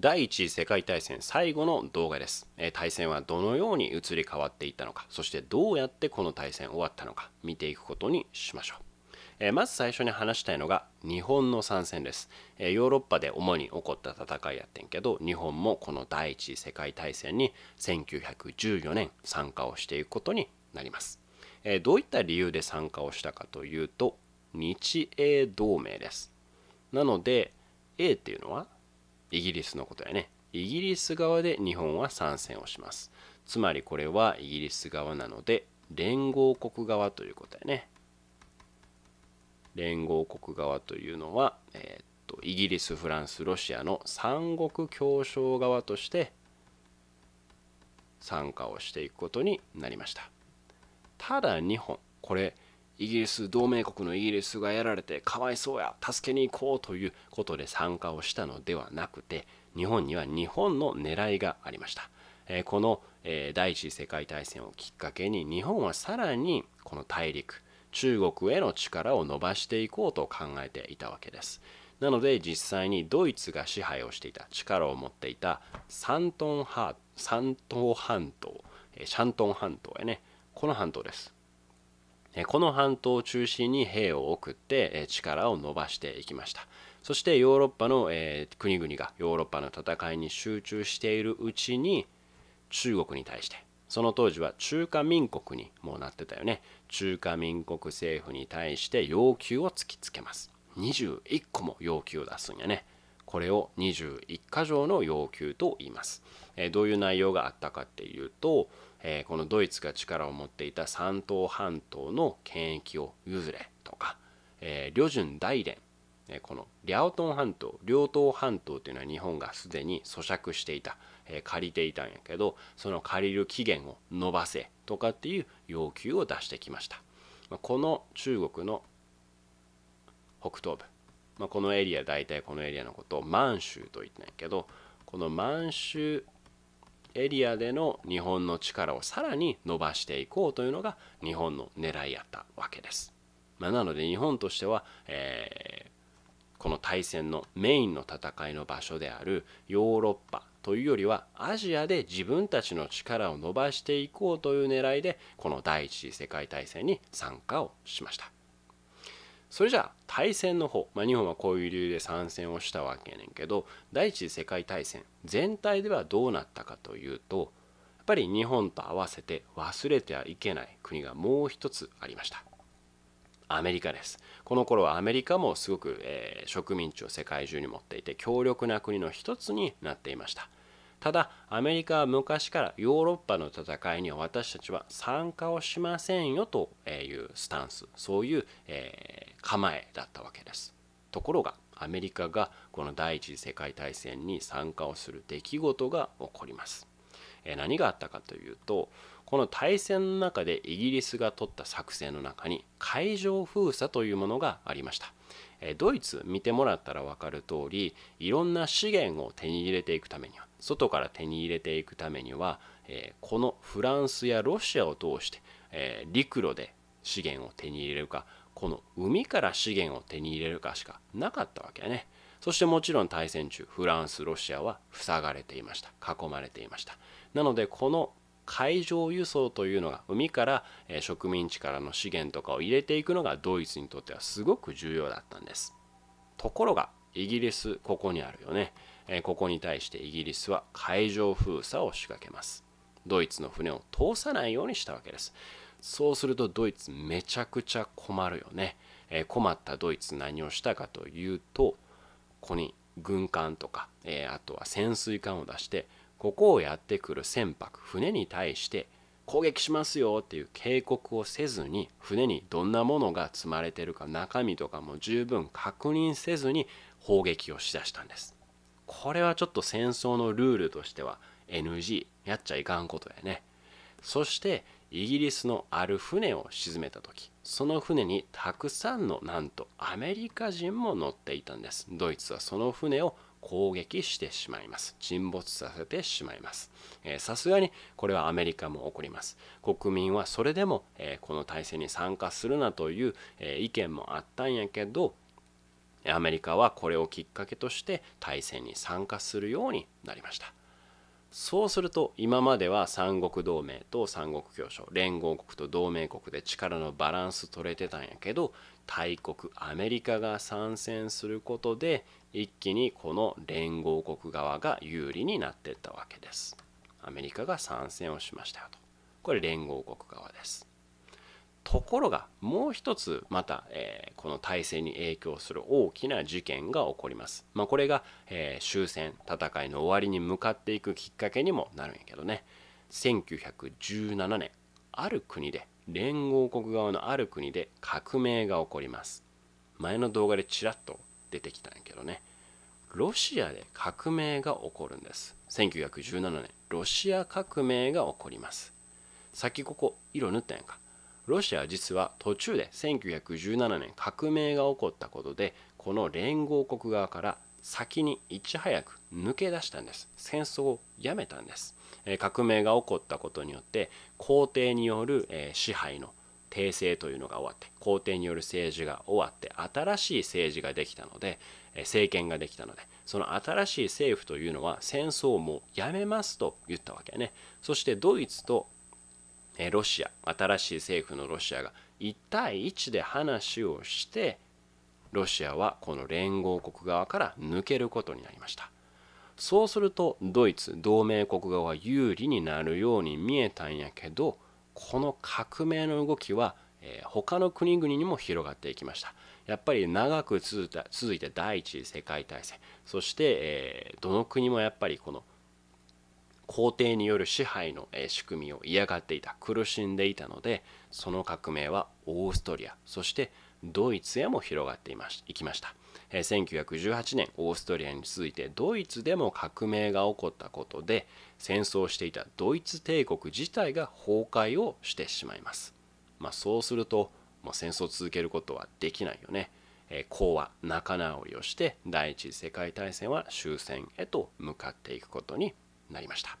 第一次世界大戦最後の動画です、え対戦はどのように移り変わっていったのかそしてどうやってこの対戦終わったのか見ていくことにしましょうえまず最初に話したいのが日本の参戦です、えヨーロッパで主に起こった戦いやってんけど日本もこの第一次世界大戦に1914年参加をしていくことになります、えどういった理由で参加をしたかというと日英同盟ですなので A っていうのはイギリスのことやね。イギリス側で日本は参戦をします。つまりこれはイギリス側なので、連合国側ということやね。連合国側というのは、えー、っとイギリス、フランス、ロシアの三国協商側として参加をしていくことになりました。ただ日本、これ、イギリス同盟国のイギリスがやられてかわいそうや助けに行こうということで参加をしたのではなくて日本には日本の狙いがありました、えー、この、えー、第一次世界大戦をきっかけに日本はさらにこの大陸中国への力を伸ばしていこうと考えていたわけですなので実際にドイツが支配をしていた力を持っていた山東半ン山東半島シャントン半島へねこの半島ですこの半島を中心に兵を送って力を伸ばしていきましたそしてヨーロッパの、え国々がヨーロッパの戦いに集中しているうちに中国に対してその当時は中華民国にもうなってたよね中華民国政府に対して要求を突きつけます21個も要求を出すんやねこれを21か条の要求と言います。どういう内容があったかっていうとこのドイツが力を持っていた三島半島の権益を譲れとか旅順大連このリャオトン半島両島半島というのは日本がすでに咀嚼していた借りていたんやけどその借りる期限を延ばせとかっていう要求を出してきましたこの中国の北東部まあ、このエリア大体このエリアのことを満州と言ってないけどこの満州エリアでの日本の力をさらに伸ばしていこうというのが日本の狙いやったわけです。まあ、なので日本としては、えー、この大戦のメインの戦いの場所であるヨーロッパというよりはアジアで自分たちの力を伸ばしていこうという狙いでこの第一次世界大戦に参加をしました。それじゃあ大戦の方、まあ、日本はこういう理由で参戦をしたわけやねんけど第一次世界大戦全体ではどうなったかというとやっぱり日本と合わせて忘れてはいけない国がもう一つありました。アメリカですこの頃はアメリカもすごく、えー、植民地を世界中に持っていて強力な国の一つになっていましたただアメリカは昔からヨーロッパの戦いには私たちは参加をしませんよというスタンスそういう、え構えだったわけですところがアメリカがこの第一次世界大戦に参加をする出来事が起こります何があったかというとこの大戦の中でイギリスが取った作戦の中に海上封鎖というものがありましたドイツ見てもらったら分かる通りいろんな資源を手に入れていくためには外から手に入れていくためにはこのフランスやロシアを通して陸路で資源を手に入れるかこの海から資源を手に入れるかしかなかったわけねそしてもちろん大戦中フランスロシアは塞がれていました囲まれていましたなのでこの海上輸送というのが海から植民地からの資源とかを入れていくのがドイツにとってはすごく重要だったんですところがイギリスここにあるよねここに対してイギリスは海上封鎖を仕掛けますドイツの船を通さないようにしたわけですそうするとドイツめちゃくちゃ困るよね、えー、困ったドイツ何をしたかというとここに軍艦とか、えー、あとは潜水艦を出してここをやってくる船舶船に対して攻撃しますよっていう警告をせずに船にどんなものが積まれてるか中身とかも十分確認せずに砲撃をしだしたんですこれはちょっと戦争のルールとしては NG やっちゃいかんことやねそしてイギリスのある船を沈めた時その船にたくさんのなんとアメリカ人も乗っていたんですドイツはその船を攻撃してしまいます沈没させてしまいますさすがにこれはアメリカも起こります国民はそれでも、えー、この体制に参加するなという、えー、意見もあったんやけどアメリカはこれをきっかけとして大戦に参加するようになりましたそうすると今までは三国同盟と三国協商連合国と同盟国で力のバランス取れてたんやけど大国アメリカが参戦することで一気にこの連合国側が有利になってったわけです。アメリカが参戦をしましたよと。これ連合国側です。ところがもう一つまた、えこの体制に影響する大きな事件が起こります、まあ、これが、え終戦戦いの終わりに向かっていくきっかけにもなるんやけどね1917年ある国で連合国側のある国で革命が起こります前の動画でちらっと出てきたんやけどねロシアで革命が起こるんです1917年ロシア革命が起こりますさっきここ色塗ったやんかロシアは実は途中で1917年革命が起こったことでこの連合国側から先にいち早く抜け出したんです戦争をやめたんです革命が起こったことによって皇帝による支配の帝政というのが終わって皇帝による政治が終わって新しい政治ができたので政権ができたのでその新しい政府というのは戦争をもうやめますと言ったわけねそしてドイツとえロシア新しい政府のロシアが1対1で話をしてロシアはこの連合国側から抜けることになりましたそうするとドイツ同盟国側は有利になるように見えたんやけどこの革命の動きは、えー、他の国々にも広がっていきましたやっぱり長く続いた続いた第一次世界大戦そして、えー、どの国もやっぱりこの皇帝による支配の仕組みを嫌がっていた苦しんでいたのでその革命はオーストリアそしてドイツへも広がっていましいきました1918年オーストリアに続いてドイツでも革命が起こったことで戦争していたドイツ帝国自体が崩壊をしてしまいます、まあ、そうするともう戦争を続けることはできないよね講和仲直りをして第一次世界大戦は終戦へと向かっていくことになりました。